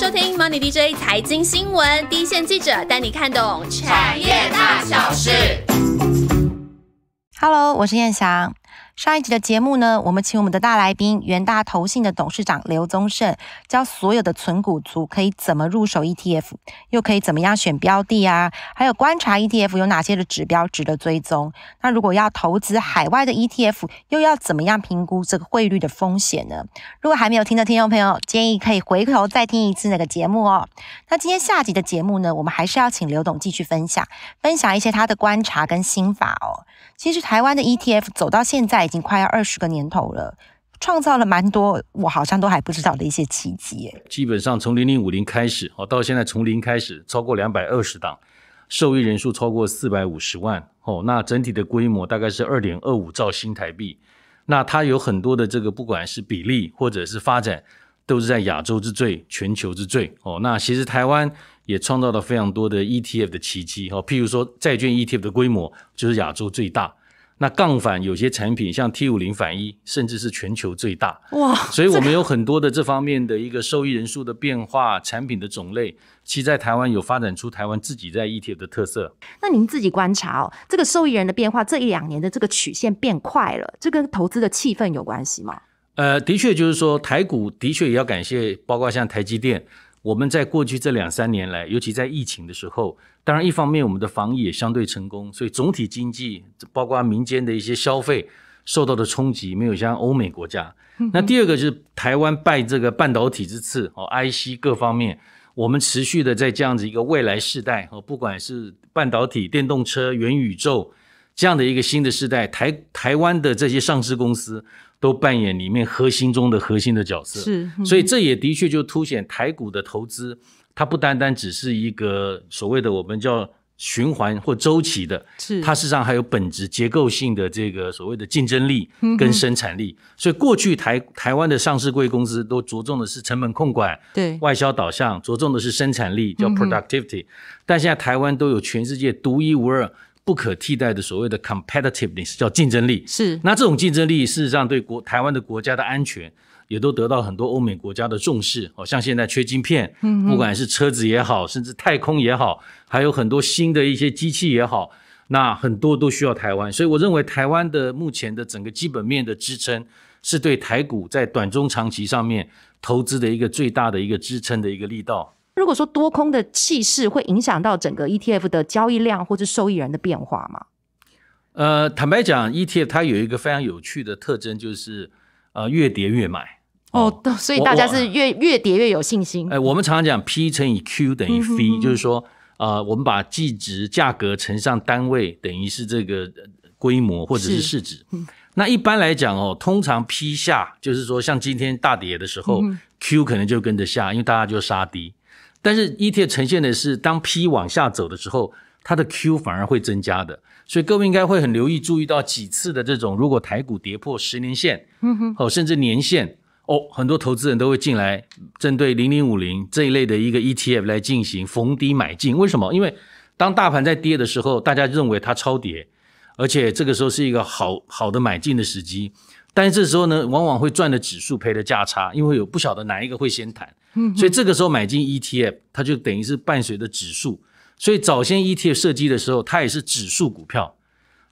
收听 Money DJ 财经新闻，第一线记者带你看懂产业大小事。Hello，我是燕霞。上一集的节目呢，我们请我们的大来宾元大投信的董事长刘宗盛，教所有的存股族可以怎么入手 ETF，又可以怎么样选标的啊，还有观察 ETF 有哪些的指标值得追踪。那如果要投资海外的 ETF，又要怎么样评估这个汇率的风险呢？如果还没有听的听众朋友，建议可以回头再听一次那个节目哦。那今天下集的节目呢，我们还是要请刘董继续分享，分享一些他的观察跟心法哦。其实台湾的 ETF 走到现在，已经快要二十个年头了，创造了蛮多我好像都还不知道的一些奇迹。耶。基本上从零零五零开始哦，到现在从零开始，超过两百二十档，受益人数超过四百五十万哦。那整体的规模大概是二点二五兆新台币。那它有很多的这个，不管是比例或者是发展，都是在亚洲之最、全球之最哦。那其实台湾也创造了非常多的 ETF 的奇迹哦，譬如说债券 ETF 的规模就是亚洲最大。那杠杆有些产品像 T 五零反一，甚至是全球最大哇！所以我们有很多的这方面的一个受益人数的变化，产品的种类，其在台湾有发展出台湾自己在 ETF 的特色。那您自己观察哦，这个受益人的变化，这一两年的这个曲线变快了，这跟投资的气氛有关系吗？呃，的确就是说台股的确也要感谢，包括像台积电，我们在过去这两三年来，尤其在疫情的时候。当然，一方面我们的防疫也相对成功，所以总体经济包括民间的一些消费受到的冲击没有像欧美国家。那第二个就是台湾拜这个半导体之赐，哦，IC 各方面，我们持续的在这样子一个未来世代，哦，不管是半导体、电动车、元宇宙这样的一个新的时代，台台湾的这些上市公司都扮演里面核心中的核心的角色。是，所以这也的确就凸显台股的投资。它不单单只是一个所谓的我们叫循环或周期的，是它事实上还有本质结构性的这个所谓的竞争力跟生产力。所以过去台台湾的上市贵公司都着重的是成本控管，对外销导向着重的是生产力叫 productivity，但现在台湾都有全世界独一无二、不可替代的所谓的 competitiveness 叫竞争力。是那这种竞争力事实上对国台湾的国家的安全。也都得到很多欧美国家的重视，哦，像现在缺晶片，嗯，不管是车子也好，甚至太空也好，还有很多新的一些机器也好，那很多都需要台湾，所以我认为台湾的目前的整个基本面的支撑，是对台股在短中长期上面投资的一个最大的一个支撑的一个力道。如果说多空的气势会影响到整个 ETF 的交易量或者受益人的变化吗？呃，坦白讲，ETF 它有一个非常有趣的特征，就是呃，越跌越买。哦，所以大家是越越跌越有信心。哎，我们常常讲 P 乘以 Q 等于 V，就是说，呃，我们把市值价格乘上单位，等于是这个规模或者是市值。那一般来讲哦，通常 P 下就是说，像今天大跌的时候，Q 可能就跟着下，因为大家就杀低。但是 ET 呈现的是，当 P 往下走的时候，它的 Q 反而会增加的。所以各位应该会很留意注意到几次的这种，如果台股跌破十年线，嗯哼，哦，甚至年线。哦，很多投资人都会进来，针对零零五零这一类的一个 ETF 来进行逢低买进。为什么？因为当大盘在跌的时候，大家认为它超跌，而且这个时候是一个好好的买进的时机。但是这时候呢，往往会赚的指数，赔的价差，因为有不晓得哪一个会先谈。嗯，所以这个时候买进 ETF，它就等于是伴随着指数。所以早先 ETF 设计的时候，它也是指数股票，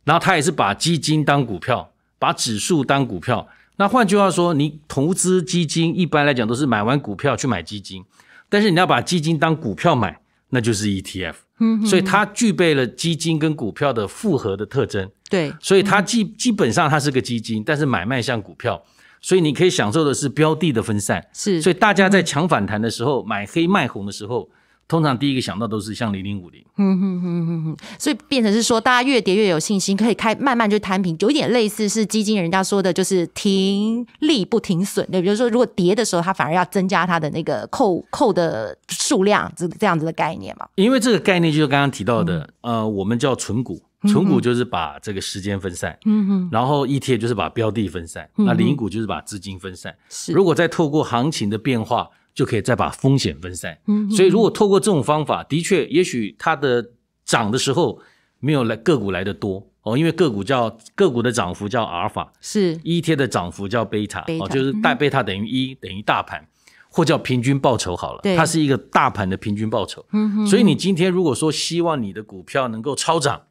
然后它也是把基金当股票，把指数当股票。那换句话说，你投资基金一般来讲都是买完股票去买基金，但是你要把基金当股票买，那就是 ETF。嗯，所以它具备了基金跟股票的复合的特征。对，所以它基基本上它是个基金，但是买卖像股票，所以你可以享受的是标的的分散。是，所以大家在强反弹的时候买黑卖红的时候。通常第一个想到都是像零零五零，哼哼哼哼，所以变成是说，大家越跌越有信心，可以开慢慢就摊平，有一点类似是基金人家说的，就是停利不停损。就比如说，如果跌的时候，它反而要增加它的那个扣扣的数量，这这样子的概念嘛。因为这个概念就是刚刚提到的，呃，我们叫存股，存股就是把这个时间分散，嗯然后一天就是把标的分散，那零股就是把资金分散。是，如果再透过行情的变化。就可以再把风险分散，嗯，所以如果透过这种方法，的确，也许它的涨的时候没有来个股来的多哦，因为个股叫个股的涨幅叫阿尔法，是一天的涨幅叫贝塔，哦，就是带贝塔等于一等于大盘或叫平均报酬好了，它是一个大盘的平均报酬，嗯哼，所以你今天如果说希望你的股票能够超涨，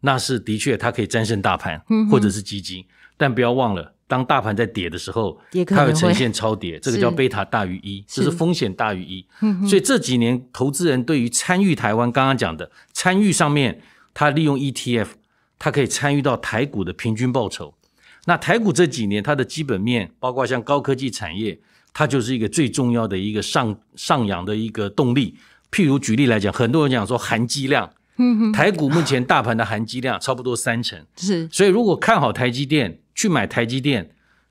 那是的确它可以战胜大盘或者是基金，但不要忘了。当大盘在跌的时候，它会呈现超跌，这个叫贝塔大于一，就是风险大于一。所以这几年，投资人对于参与台湾，刚刚讲的参与上面，他利用 ETF，他可以参与到台股的平均报酬。那台股这几年它的基本面，包括像高科技产业，它就是一个最重要的一个上上扬的一个动力。譬如举例来讲，很多人讲说含积量，台股目前大盘的含积量差不多三成，是。所以如果看好台积电。去买台积电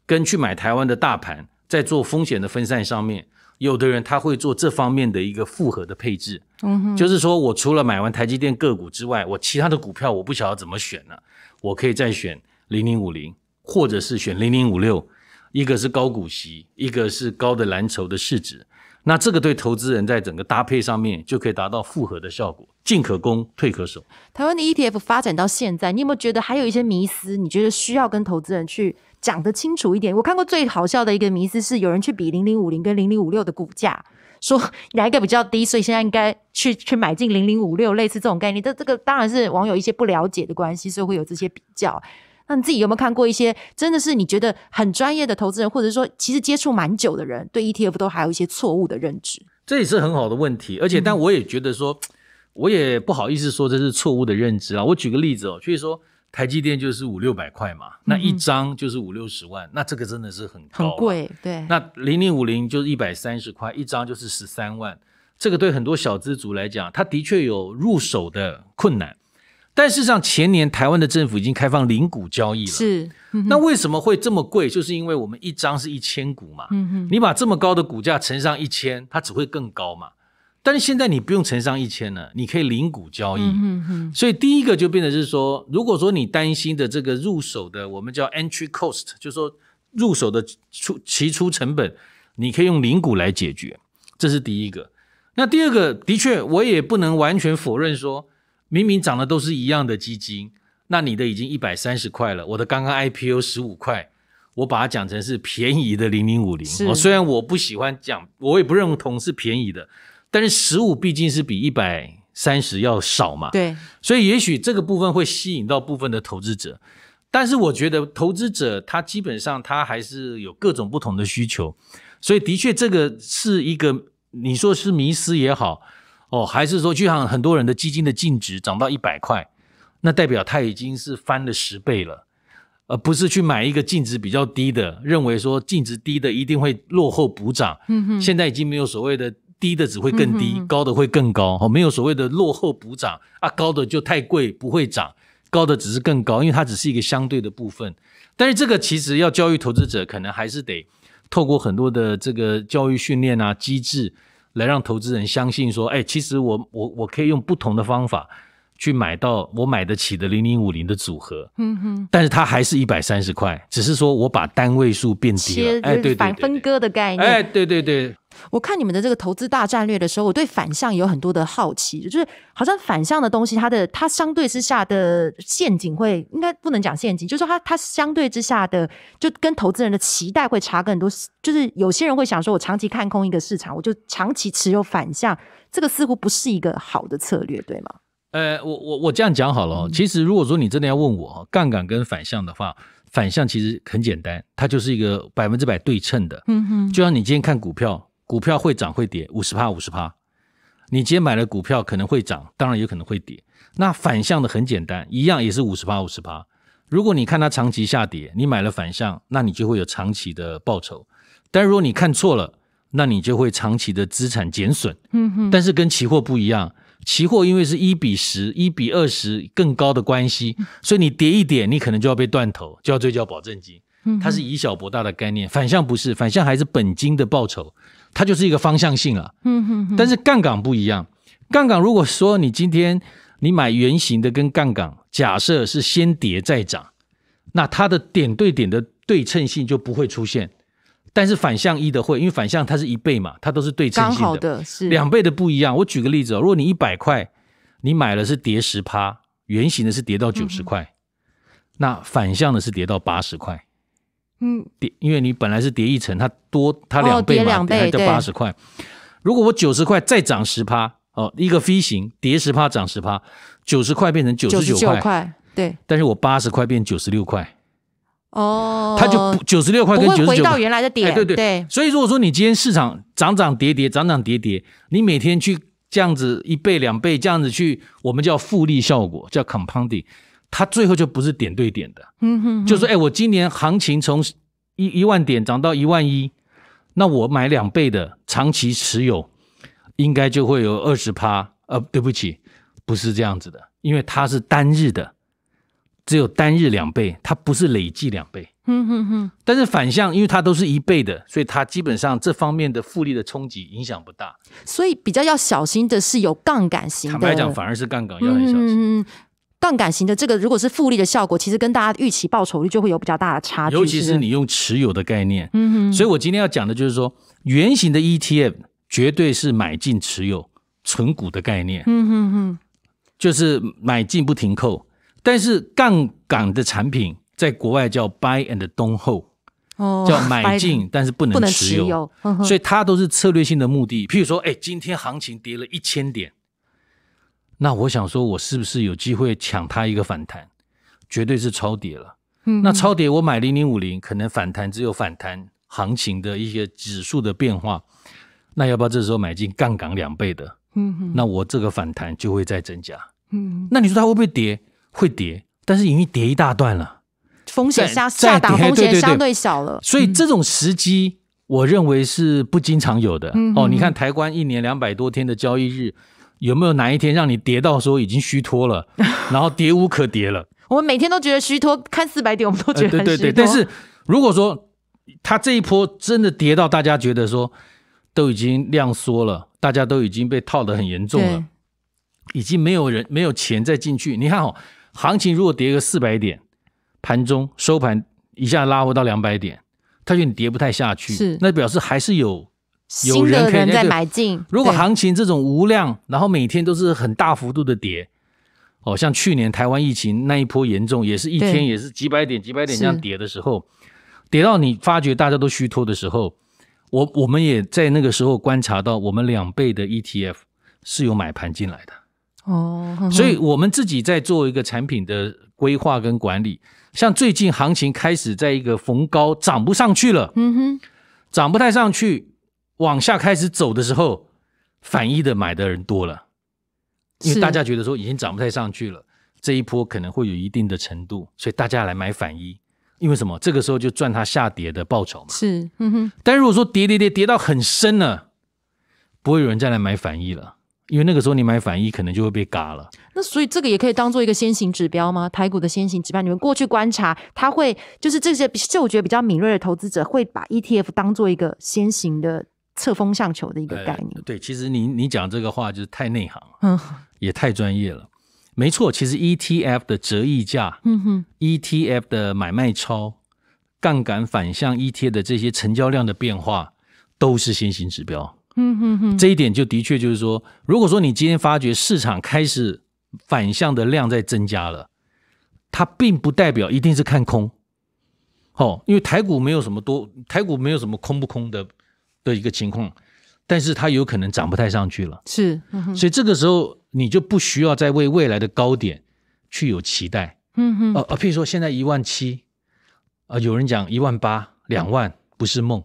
跟去买台湾的大盘，在做风险的分散上面，有的人他会做这方面的一个复合的配置。嗯，就是说我除了买完台积电个股之外，我其他的股票我不晓得怎么选了，我可以再选零零五零，或者是选零零五六，一个是高股息，一个是高的蓝筹的市值。那这个对投资人，在整个搭配上面就可以达到复合的效果，进可攻，退可守。台湾的 ETF 发展到现在，你有没有觉得还有一些迷思？你觉得需要跟投资人去讲得清楚一点？我看过最好笑的一个迷思是，有人去比零零五零跟零零五六的股价，说哪一个比较低，所以现在应该去去买进零零五六，类似这种概念。这这个当然是网友一些不了解的关系，所以会有这些比较。那你自己有没有看过一些真的是你觉得很专业的投资人，或者说其实接触蛮久的人，对 ETF 都还有一些错误的认知？这也是很好的问题，而且但我也觉得说，我也不好意思说这是错误的认知啊。我举个例子哦，所以说台积电就是五六百块嘛，那一张就是五六十万，那这个真的是很很贵，对。那零零五零就是一百三十块，一张就是十三万，这个对很多小资族来讲，他的确有入手的困难。但实上，前年台湾的政府已经开放零股交易了。是，那为什么会这么贵？就是因为我们一张是一千股嘛。嗯哼。你把这么高的股价乘上一千，它只会更高嘛。但是现在你不用乘上一千了，你可以零股交易。嗯哼。所以第一个就变得是说，如果说你担心的这个入手的，我们叫 entry cost，就是说入手的出起出成本，你可以用零股来解决。这是第一个。那第二个，的确我也不能完全否认说。明明涨的都是一样的基金，那你的已经一百三十块了，我的刚刚 IPO 十五块，我把它讲成是便宜的零零五零。我虽然我不喜欢讲，我也不认同是便宜的，但是十五毕竟是比一百三十要少嘛。对。所以也许这个部分会吸引到部分的投资者，但是我觉得投资者他基本上他还是有各种不同的需求，所以的确这个是一个你说是迷失也好。哦，还是说就像很多人的基金的净值涨到一百块，那代表它已经是翻了十倍了，而不是去买一个净值比较低的，认为说净值低的一定会落后补涨。嗯，现在已经没有所谓的低的只会更低，高的会更高。哦，没有所谓的落后补涨啊，高的就太贵不会涨，高的只是更高，因为它只是一个相对的部分。但是这个其实要教育投资者，可能还是得透过很多的这个教育训练啊机制。来让投资人相信说，哎，其实我我我可以用不同的方法去买到我买得起的零零五零的组合，嗯哼，但是它还是一百三十块，只是说我把单位数变低，了，哎，对对，反分割的概念，哎，对对对。我看你们的这个投资大战略的时候，我对反向有很多的好奇，就是好像反向的东西，它的它相对之下的陷阱会，应该不能讲陷阱，就是说它它相对之下的，就跟投资人的期待会差更多，就是有些人会想说，我长期看空一个市场，我就长期持有反向，这个似乎不是一个好的策略，对吗？呃，我我我这样讲好了，其实如果说你真的要问我，杠杆跟反向的话，反向其实很简单，它就是一个百分之百对称的，嗯哼，就像你今天看股票。股票会涨会跌，五十趴五十趴。你今天买了股票，可能会涨，当然也可能会跌。那反向的很简单，一样也是五十趴五十趴。如果你看它长期下跌，你买了反向，那你就会有长期的报酬。但如果你看错了，那你就会长期的资产减损。嗯哼。但是跟期货不一样，期货因为是一比十、一比二十更高的关系，所以你跌一点，你可能就要被断头，就要追交保证金。它是以小博大的概念，反向不是，反向还是本金的报酬。它就是一个方向性了，嗯哼但是杠杆不一样，杠杆如果说你今天你买圆形的跟杠杆，假设是先跌再涨，那它的点对点的对称性就不会出现，但是反向一的会，因为反向它是一倍嘛，它都是对称性的，两倍的不一样。我举个例子，如果你一百块，你买了是跌十趴，圆形的是跌到九十块，那反向的是跌到八十块。嗯，叠，因为你本来是叠一层，它多，它两倍嘛，叠两倍八十块。如果我九十块再涨十趴，哦，一个 V 型叠十趴涨十趴，九十块变成九十九块，对。但是我八十块变九十六块，哦，它就不九十六块跟九十九块，回到原来的点，对对对。所以如果说你今天市场涨涨跌跌，涨涨跌跌，你每天去这样子一倍两倍这样子去，我们叫复利效果，叫 compounding。它最后就不是点对点的，嗯哼，就是哎，我今年行情从一一万点涨到一万一，那我买两倍的长期持有，应该就会有二十趴。呃，对不起，不是这样子的，因为它是单日的，只有单日两倍，它不是累计两倍。嗯哼哼。但是反向，因为它都是一倍的，所以它基本上这方面的复利的冲击影响不大。所以比较要小心的是有杠杆型的。坦白讲，反而是杠杆要很小心。杠杆型的这个，如果是复利的效果，其实跟大家预期报酬率就会有比较大的差距。尤其是你用持有的概念，嗯嗯。所以我今天要讲的就是说，圆形的 ETF 绝对是买进持有存股的概念，嗯嗯嗯，就是买进不停扣。但是杠杆的产品在国外叫 Buy and Hold，哦，叫买进，但是不能持有，所以它都是策略性的目的。譬如说，哎，今天行情跌了一千点。那我想说，我是不是有机会抢它一个反弹？绝对是超跌了。嗯，那超跌我买零零五零，可能反弹只有反弹行情的一些指数的变化。那要不要这时候买进杠杆两倍的？嗯哼，那我这个反弹就会再增加。嗯，那你说它会不会跌？会跌，但是已经跌一大段了，风险下下打风险相对小了。所以这种时机，我认为是不经常有的。哦，你看台湾一年两百多天的交易日。有没有哪一天让你跌到说已经虚脱了，然后跌无可跌了？我们每天都觉得虚脱，看四百点我们都觉得很虚脱。对对对，但是如果说它这一波真的跌到大家觉得说都已经量缩了，大家都已经被套得很严重了，已经没有人没有钱再进去。你看哦，行情如果跌个四百点，盘中收盘一下拉回到两百点，它就跌不太下去，是那表示还是有。有人在买进。如果行情这种无量，然后每天都是很大幅度的跌，哦，像去年台湾疫情那一波严重，也是一天也是几百点、几百点这样跌的时候，跌到你发觉大家都虚脱的时候，我我们也在那个时候观察到，我们两倍的 ETF 是有买盘进来的哦，所以我们自己在做一个产品的规划跟管理。像最近行情开始在一个逢高涨不上去了，嗯哼，涨不太上去。往下开始走的时候，反一的买的人多了，因为大家觉得说已经涨不太上去了，这一波可能会有一定的程度，所以大家来买反一，因为什么？这个时候就赚它下跌的报酬嘛。是，嗯哼。但如果说跌跌跌跌到很深了，不会有人再来买反一了，因为那个时候你买反一可能就会被嘎了。那所以这个也可以当做一个先行指标吗？台股的先行指标，你们过去观察，它会就是这些嗅觉比较敏锐的投资者会把 ETF 当做一个先行的。测风向球的一个概念，对，其实你你讲这个话就是太内行了，嗯，也太专业了，没错，其实 ETF 的折溢价，嗯哼，ETF 的买卖超杠杆反向 ETF 的这些成交量的变化都是先行指标，嗯哼哼，这一点就的确就是说，如果说你今天发觉市场开始反向的量在增加了，它并不代表一定是看空，哦，因为台股没有什么多，台股没有什么空不空的。的一个情况，但是它有可能涨不太上去了，是，所以这个时候你就不需要再为未来的高点去有期待，嗯哼，呃，譬如说现在一万七，啊，有人讲一万八、两万不是梦，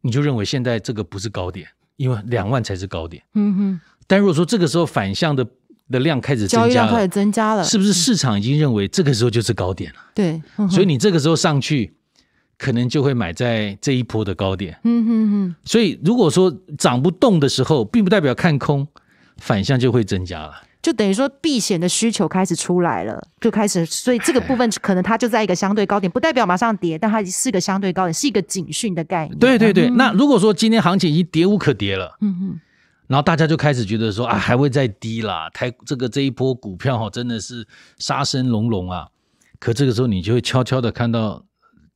你就认为现在这个不是高点，因为两万才是高点，嗯哼。但如果说这个时候反向的的量开始交易量开始增加了，是不是市场已经认为这个时候就是高点了？对，所以你这个时候上去。可能就会买在这一波的高点，嗯哼哼。所以如果说涨不动的时候，并不代表看空，反向就会增加了，就等于说避险的需求开始出来了，就开始，所以这个部分 可能它就在一个相对高点，不代表马上跌，但它是一个相对高点，是一个警讯的概念。对对对。那如果说今天行情已经跌无可跌了，嗯嗯，然后大家就开始觉得说啊，还会再低啦，台这个这一波股票哈，真的是杀声隆隆啊。可这个时候你就会悄悄的看到。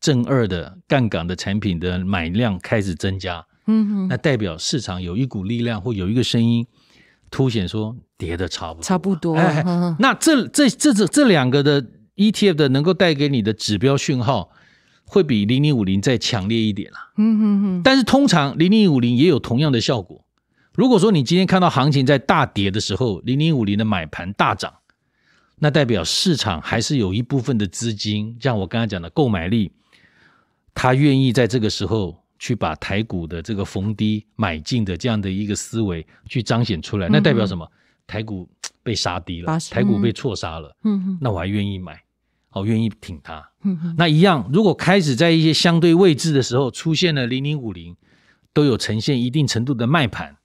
正二的杠杆的产品的买量开始增加，嗯哼，那代表市场有一股力量或有一个声音凸显，说跌的差不多，差不多。那这这这这这两个的 ETF 的能够带给你的指标讯号，会比零零五零再强烈一点了，嗯哼哼。但是通常零零五零也有同样的效果。如果说你今天看到行情在大跌的时候，零零五零的买盘大涨，那代表市场还是有一部分的资金，像我刚刚讲的购买力。他愿意在这个时候去把台股的这个逢低买进的这样的一个思维去彰显出来，那代表什么？台股被杀低了，台股被错杀了。嗯那我还愿意买，我愿意挺它。嗯，那一样，如果开始在一些相对位置的时候出现了零零五零，都有呈现一定程度的卖盘，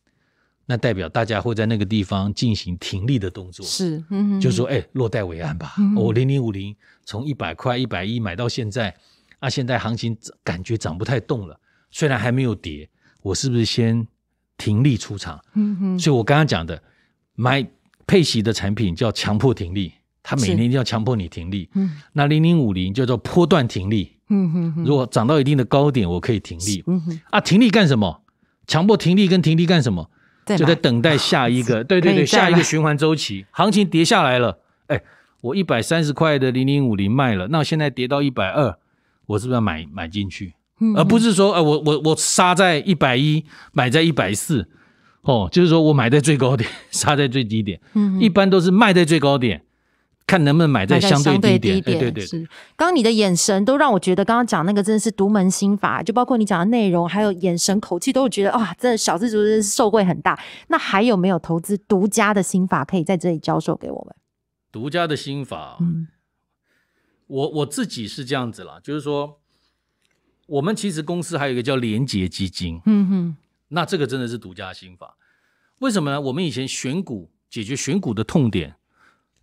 那代表大家会在那个地方进行停力的动作。是，嗯，就说哎，落袋为安吧。我零零五零从一百块一百一买到现在。那现在行情感觉涨不太动了，虽然还没有跌，我是不是先停利出场？嗯哼。所以，我刚刚讲的买配息的产品叫强迫停利，它每年一定要强迫你停利。嗯。那零零五零叫做波段停利。嗯哼。如果涨到一定的高点，我可以停利。嗯哼。啊，停利干什么？强迫停利跟停利干什么？就在等待下一个。对对对，下一个循环周期，行情跌下来了。哎，我一百三十块的零零五零卖了，那现在跌到一百二。我是不是要买买进去，而不是说，呃，我我我杀在一百一，买在一百四，哦，就是说我买在最高点，杀在最低点，一般都是卖在最高点，看能不能买在相对低点。对对对，是。刚刚你的眼神都让我觉得，刚刚讲那个真的是独门心法，就包括你讲的内容，还有眼神、口气，都会觉得哇，这小资族受惠很大。那还有没有投资独家的心法可以在这里教授给我们？独家的心法，嗯。我我自己是这样子啦，就是说，我们其实公司还有一个叫廉洁基金，嗯哼，那这个真的是独家心法。为什么呢？我们以前选股解决选股的痛点，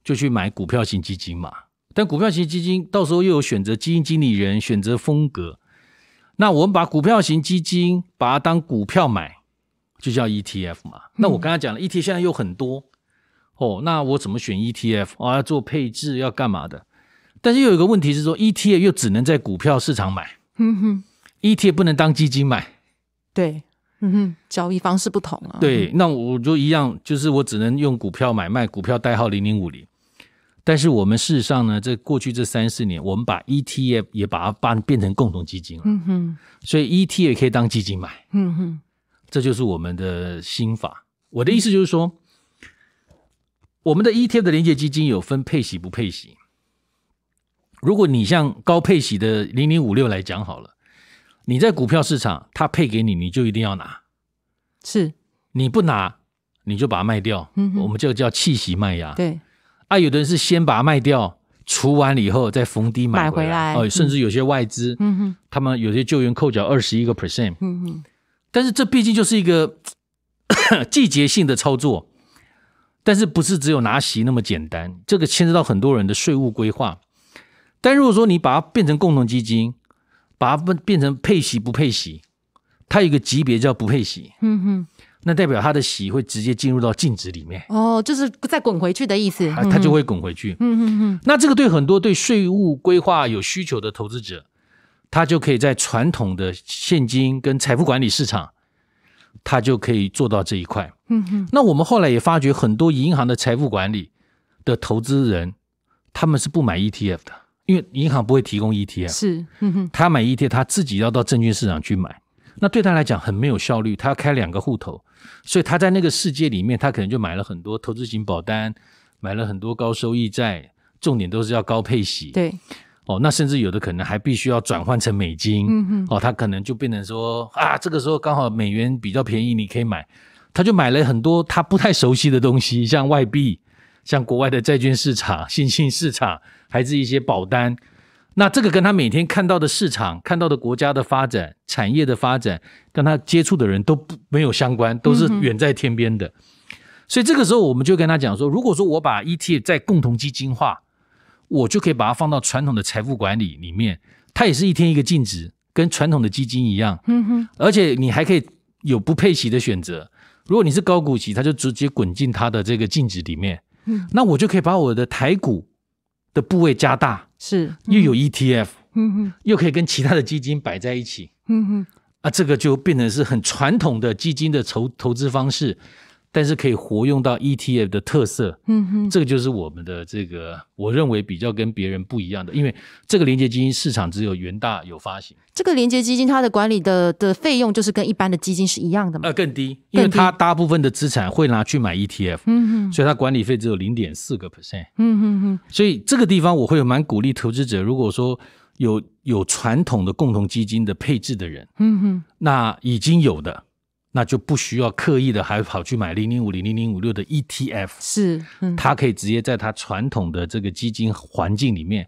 就去买股票型基金嘛。但股票型基金到时候又有选择基金经理人、选择风格，那我们把股票型基金把它当股票买，就叫 ETF 嘛。那我刚才讲了，ETF 现在又很多哦，那我怎么选 ETF 啊？做配置要干嘛的？但是又有一个问题是说，ETF 又只能在股票市场买，ETF 不能当基金买。对，嗯哼，交易方式不同。对，那我就一样，就是我只能用股票买卖，股票代号零零五零。但是我们事实上呢，这过去这三四年，我们把 ETF 也把它办变成共同基金了，嗯哼，所以 ETF 也可以当基金买，嗯哼，这就是我们的心法。我的意思就是说，我们的 ETF 的连接基金有分配息不配息。如果你像高配息的零零五六来讲好了，你在股票市场，它配给你，你就一定要拿，是，你不拿，你就把它卖掉，我们这个叫弃息卖牙，对，啊，有的人是先把它卖掉，除完了以后再逢低买回来，哦，甚至有些外资，嗯哼，他们有些救援扣缴二十一个 percent，嗯哼，但是这毕竟就是一个 季节性的操作，但是不是只有拿席那么简单，这个牵涉到很多人的税务规划。但如果说你把它变成共同基金，把它变变成配息不配息，它有一个级别叫不配息，嗯哼，那代表它的息会直接进入到净值里面，哦，就是再滚回去的意思，它就会滚回去，嗯哼哼。那这个对很多对税务规划有需求的投资者，他就可以在传统的现金跟财富管理市场，他就可以做到这一块，嗯哼。那我们后来也发觉，很多银行的财富管理的投资人，他们是不买 ETF 的。因为银行不会提供 e t 啊，是，嗯哼，他买 e t 他自己要到证券市场去买，那对他来讲很没有效率，他要开两个户头，所以他在那个世界里面，他可能就买了很多投资型保单，买了很多高收益债，重点都是要高配息，对，哦，那甚至有的可能还必须要转换成美金，嗯哼，哦，他可能就变成说，啊，这个时候刚好美元比较便宜，你可以买，他就买了很多他不太熟悉的东西，像外币，像国外的债券市场、新兴市场。还是一些保单，那这个跟他每天看到的市场、看到的国家的发展、产业的发展，跟他接触的人都没有相关，都是远在天边的。所以这个时候，我们就跟他讲说，如果说我把 ETF 在共同基金化，我就可以把它放到传统的财富管理里面，它也是一天一个净值，跟传统的基金一样。嗯哼，而且你还可以有不配息的选择。如果你是高股息，它就直接滚进它的这个净值里面。嗯，那我就可以把我的台股。的部位加大是又有 ETF，嗯哼，又可以跟其他的基金摆在一起，嗯哼，啊，这个就变成是很传统的基金的投投资方式。但是可以活用到 ETF 的特色，嗯哼，这个就是我们的这个，我认为比较跟别人不一样的，因为这个连接基金市场只有元大有发行。这个连接基金它的管理的的费用就是跟一般的基金是一样的吗？呃，更低，因为它大部分的资产会拿去买 ETF，嗯哼，所以它管理费只有零点四个 percent，嗯哼哼。所以这个地方我会蛮鼓励投资者，如果说有有传统的共同基金的配置的人，嗯哼，那已经有的。那就不需要刻意的，还跑去买零零五零零零五六的 ETF，是，他可以直接在他传统的这个基金环境里面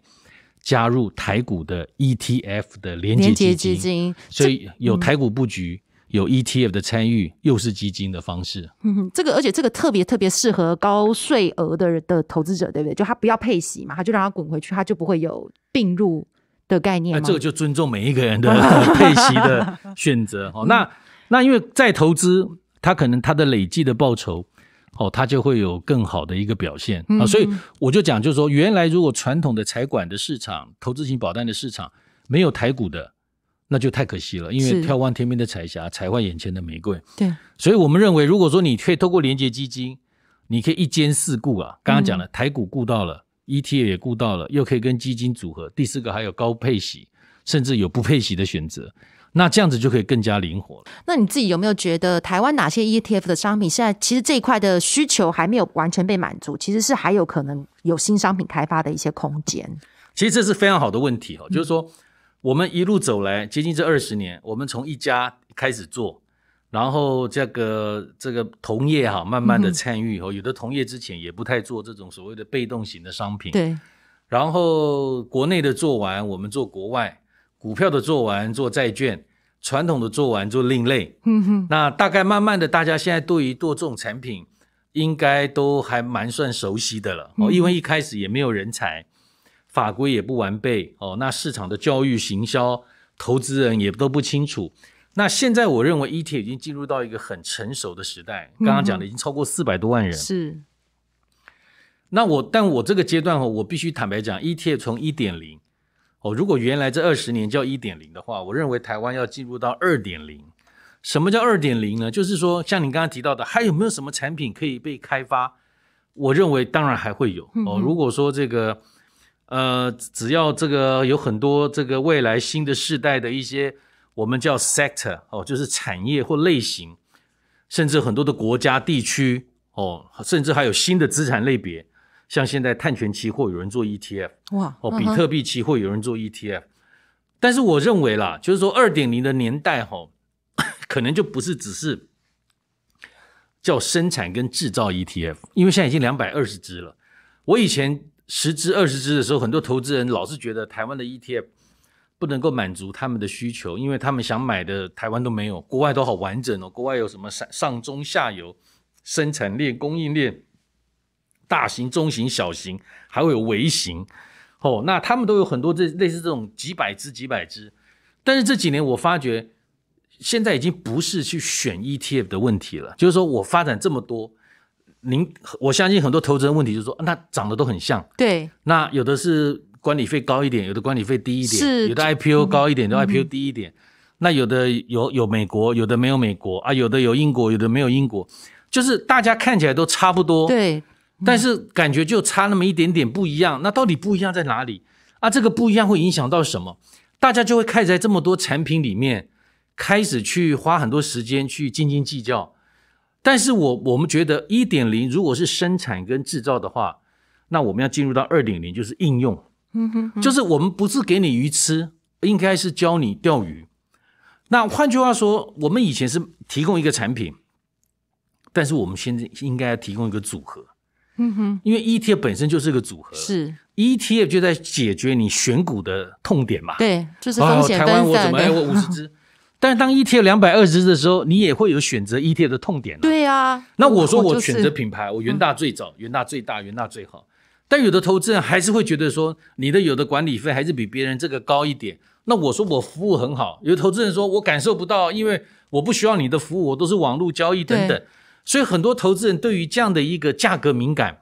加入台股的 ETF 的连接基金，所以有台股布局，有 ETF 的参与，又是基金的方式。嗯，这个而且这个特别特别适合高税额的的投资者，对不对？就他不要配息嘛，他就让他滚回去，他就不会有并入的概念吗？这个就尊重每一个人的 配息的选择哦。那。那因为再投资，它可能它的累计的报酬，哦，它就会有更好的一个表现啊。所以我就讲，就是说，原来如果传统的财管的市场、投资型保单的市场没有台股的，那就太可惜了。因为眺望天边的彩霞，采坏眼前的玫瑰。对，所以我们认为，如果说你可以透过连接基金，你可以一兼四顾啊。刚刚讲了，台股顾到了，ETF 也顾到了，又可以跟基金组合，第四个还有高配息，甚至有不配息的选择。那这样子就可以更加灵活了。那你自己有没有觉得台湾哪些 ETF 的商品现在其实这一块的需求还没有完全被满足？其实是还有可能有新商品开发的一些空间。其实这是非常好的问题哈，就是说我们一路走来接近这二十年，我们从一家开始做，然后这个这个同业哈慢慢的参与哦，有的同业之前也不太做这种所谓的被动型的商品，对。然后国内的做完，我们做国外。股票的做完做债券，传统的做完做另类，嗯哼，那大概慢慢的，大家现在对于多种产品应该都还蛮算熟悉的了哦。因为一开始也没有人才，法规也不完备哦。那市场的教育、行销、投资人也都不清楚。那现在我认为 e t 已经进入到一个很成熟的时代。刚刚讲的已经超过四百多万人。是。那我，但我这个阶段哦，我必须坦白讲，ETF 从一点零。哦，如果原来这二十年叫一点零的话，我认为台湾要进入到二点零。什么叫二点零呢？就是说，像你刚刚提到的，还有没有什么产品可以被开发？我认为当然还会有哦。如果说这个，呃，只要这个有很多这个未来新的世代的一些我们叫 sector 哦，就是产业或类型，甚至很多的国家地区哦，甚至还有新的资产类别。像现在碳权期货有人做 ETF 哇哦，比特币期货有人做 ETF，但是我认为啦，就是说二点零的年代哈，可能就不是只是叫生产跟制造 ETF，因为现在已经两百二十只了。我以前十只二十只的时候，很多投资人老是觉得台湾的 ETF 不能够满足他们的需求，因为他们想买的台湾都没有，国外都好完整哦，国外有什么上上中下游生产链供应链。大型、中型、小型，还会有微型，哦，那他们都有很多这类似这种几百只、几百只。但是这几年我发觉，现在已经不是去选 ETF 的问题了，就是说我发展这么多，您我相信很多投资人问题就是说，那长得都很像，对。那有的是管理费高一点，有的管理费低一点，有的 IPO 高一点，有、的 IPO 低一点。那有的有有美国，有的没有美国啊，有的有英国，有的没有英国，就是大家看起来都差不多，对。但是感觉就差那么一点点不一样，那到底不一样在哪里啊？这个不一样会影响到什么？大家就会开始在这么多产品里面开始去花很多时间去斤斤计较。但是我我们觉得一点零如果是生产跟制造的话，那我们要进入到二点零就是应用，嗯哼，就是我们不是给你鱼吃，应该是教你钓鱼。那换句话说，我们以前是提供一个产品，但是我们现在应该要提供一个组合。嗯哼，因为 ETF 本身就是个组合，是 ETF 就在解决你选股的痛点嘛。对，就是风险台湾我怎么我五十只，但当 ETF 两百二十只的时候，你也会有选择 ETF 的痛点。对啊。那我说我选择品牌，我元大最早，元大最大，元大最好。但有的投资人还是会觉得说，你的有的管理费还是比别人这个高一点。那我说我服务很好，有的投资人说我感受不到，因为我不需要你的服务，我都是网络交易等等。所以很多投资人对于这样的一个价格敏感，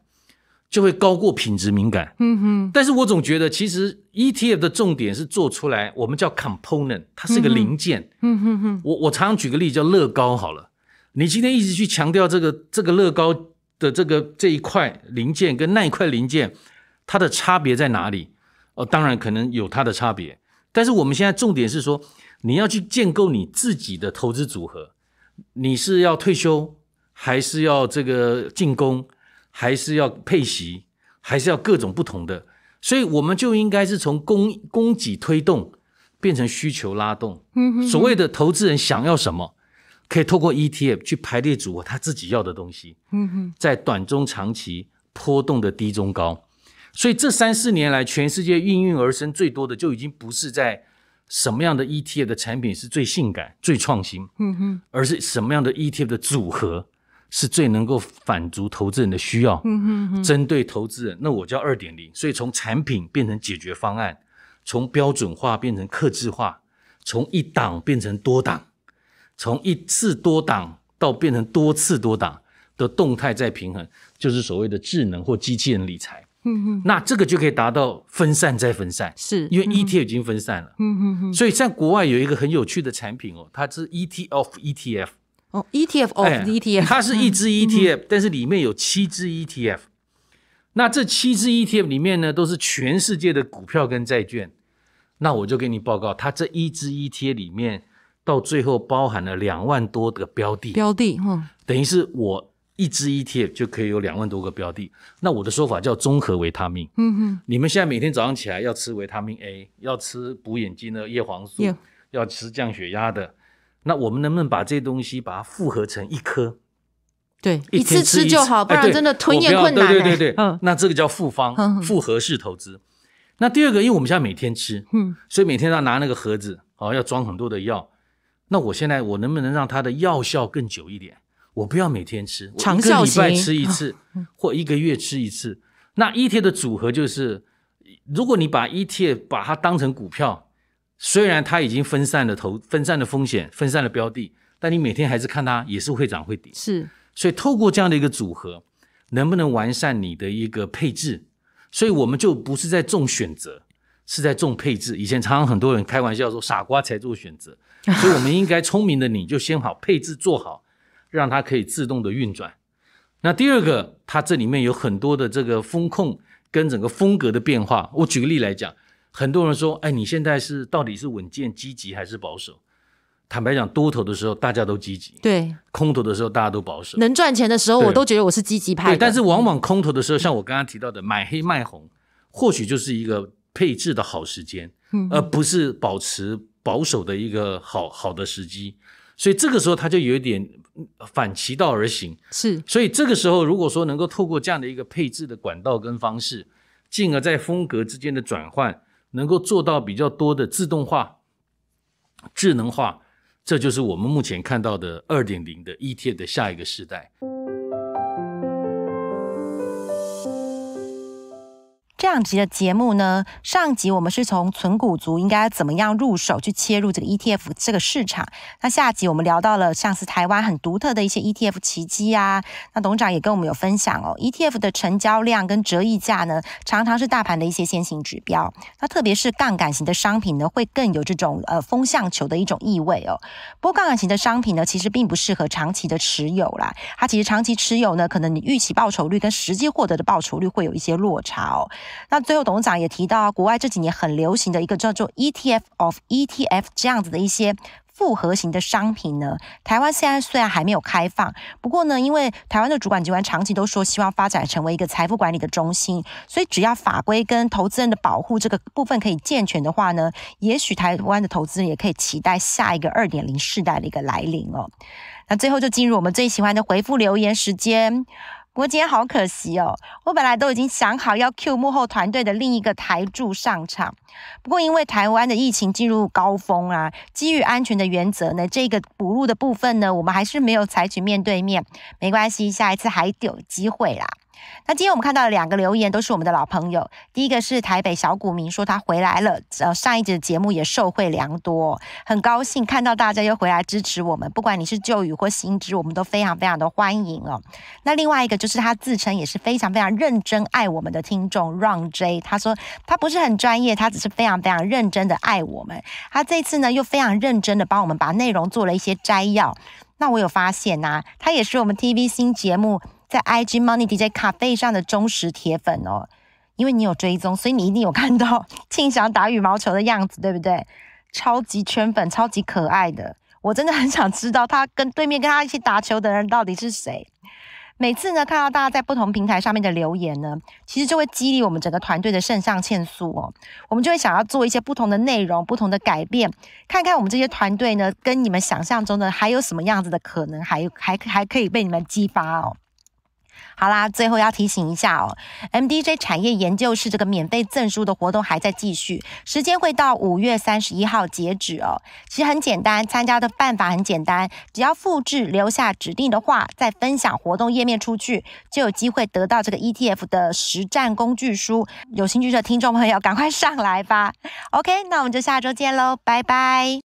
就会高过品质敏感。嗯哼。但是我总觉得其实 ETF 的重点是做出来，我们叫 component，它是个零件。嗯哼哼。我我常常举个例，叫乐高好了。你今天一直去强调这个这个乐高的这个这一块零件跟那一块零件，它的差别在哪里？哦，当然可能有它的差别。但是我们现在重点是说，你要去建构你自己的投资组合，你是要退休。还是要这个进攻，还是要配息，还是要各种不同的，所以我们就应该是从供供给推动变成需求拉动。嗯哼，所谓的投资人想要什么，可以透过 ETF 去排列组合他自己要的东西。嗯哼，在短中长期波动的低中高，所以这三四年来，全世界应运而生最多的，就已经不是在什么样的 ETF 的产品是最性感、最创新。嗯哼，而是什么样的 ETF 的组合？是最能够满足投资人的需要。嗯嗯嗯，针对投资人，那我叫二点零。所以从产品变成解决方案，从标准化变成克制化，从一档变成多档，从一次多档到变成多次多档的动态再平衡，就是所谓的智能或机器人理财。嗯那这个就可以达到分散再分散。是因为 ETF 已经分散了。嗯哼哼。所以在国外有一个很有趣的产品哦，它是 ETF ETF。哦，ETF 哦，ETF，它是一支 ETF，但是里面有七支 ETF。那这七支 ETF 里面呢，都是全世界的股票跟债券。那我就给你报告，它这一支 ETF 里面到最后包含了两万多的标的。标的，嗯。等于是我一支 ETF 就可以有两万多个标的。那我的说法叫综合维他命。嗯哼。你们现在每天早上起来要吃维他命 A，要吃补眼睛的叶黄素，要吃降血压的。那我们能不能把这东西把它复合成一颗？对，一次吃就好，不然真的吞咽困难。对对对，嗯，那这个叫复方复合式投资。那第二个，因为我们现在每天吃，嗯，所以每天要拿那个盒子，哦，要装很多的药。那我现在我能不能让它的药效更久一点？我不要每天吃，长效型，吃一次或一个月吃一次。那 ET 的组合就是，如果你把 ET 把它当成股票。虽然它已经分散了投、分散了风险、分散了标的，但你每天还是看它，也是会涨会跌。是，所以透过这样的一个组合，能不能完善你的一个配置？所以我们就不是在重选择，是在重配置。以前常常很多人开玩笑说，傻瓜才做选择，所以我们应该聪明的，你就先好配置做好，让它可以自动的运转。那第二个，它这里面有很多的这个风控跟整个风格的变化。我举个例来讲。很多人说：“哎，你现在是到底是稳健、积极还是保守？”坦白讲，多头的时候大家都积极；对空头的时候大家都保守。能赚钱的时候，我都觉得我是积极派。对，但是往往空头的时候，像我刚刚提到的买黑卖红，或许就是一个配置的好时间，而不是保持保守的一个好好的时机。所以这个时候他就有一点反其道而行。是，所以这个时候如果说能够透过这样的一个配置的管道跟方式，进而在风格之间的转换。能够做到比较多的自动化、智能化，这就是我们目前看到的二点零的 ET 的下一个时代。上集的节目呢，上集我们是从存股族应该怎么样入手去切入这个 ETF 这个市场。那下集我们聊到了像是台湾很独特的一些 ETF 奇迹啊。那董长也跟我们有分享哦，ETF 的成交量跟折溢价呢，常常是大盘的一些先行指标。那特别是杠杆型的商品呢，会更有这种呃风向球的一种意味哦。不过杠杆型的商品呢，其实并不适合长期的持有啦。它其实长期持有呢，可能你预期报酬率跟实际获得的报酬率会有一些落差哦。那最后，董事长也提到国外这几年很流行的一个叫做 ETF of ETF 这样子的一些复合型的商品呢。台湾现在虽然还没有开放，不过呢，因为台湾的主管机关长期都说希望发展成为一个财富管理的中心，所以只要法规跟投资人的保护这个部分可以健全的话呢，也许台湾的投资人也可以期待下一个二点零世代的一个来临哦。那最后就进入我们最喜欢的回复留言时间。我今天好可惜哦，我本来都已经想好要 cue 幕后团队的另一个台柱上场，不过因为台湾的疫情进入高峰啊，基于安全的原则呢，这个补录的部分呢，我们还是没有采取面对面。没关系，下一次还有机会啦。那今天我们看到两个留言，都是我们的老朋友。第一个是台北小股民说他回来了，呃，上一集的节目也受惠良多，很高兴看到大家又回来支持我们。不管你是旧雨或新知，我们都非常非常的欢迎哦。那另外一个就是他自称也是非常非常认真爱我们的听众 r o n J，他说他不是很专业，他只是非常非常认真的爱我们。他这次呢又非常认真的帮我们把内容做了一些摘要。那我有发现啊，他也是我们 TV 新节目。在 IG Money DJ Cafe 上的忠实铁粉哦，因为你有追踪，所以你一定有看到 庆祥打羽毛球的样子，对不对？超级圈粉，超级可爱的。我真的很想知道他跟对面跟他一起打球的人到底是谁。每次呢，看到大家在不同平台上面的留言呢，其实就会激励我们整个团队的肾上腺素哦。我们就会想要做一些不同的内容、不同的改变，看看我们这些团队呢，跟你们想象中的还有什么样子的可能，还还还可以被你们激发哦。好啦，最后要提醒一下哦，MDJ 产业研究室这个免费赠书的活动还在继续，时间会到五月三十一号截止哦。其实很简单，参加的办法很简单，只要复制留下指定的话，再分享活动页面出去，就有机会得到这个 ETF 的实战工具书。有兴趣的听众朋友，赶快上来吧。OK，那我们就下周见喽，拜拜。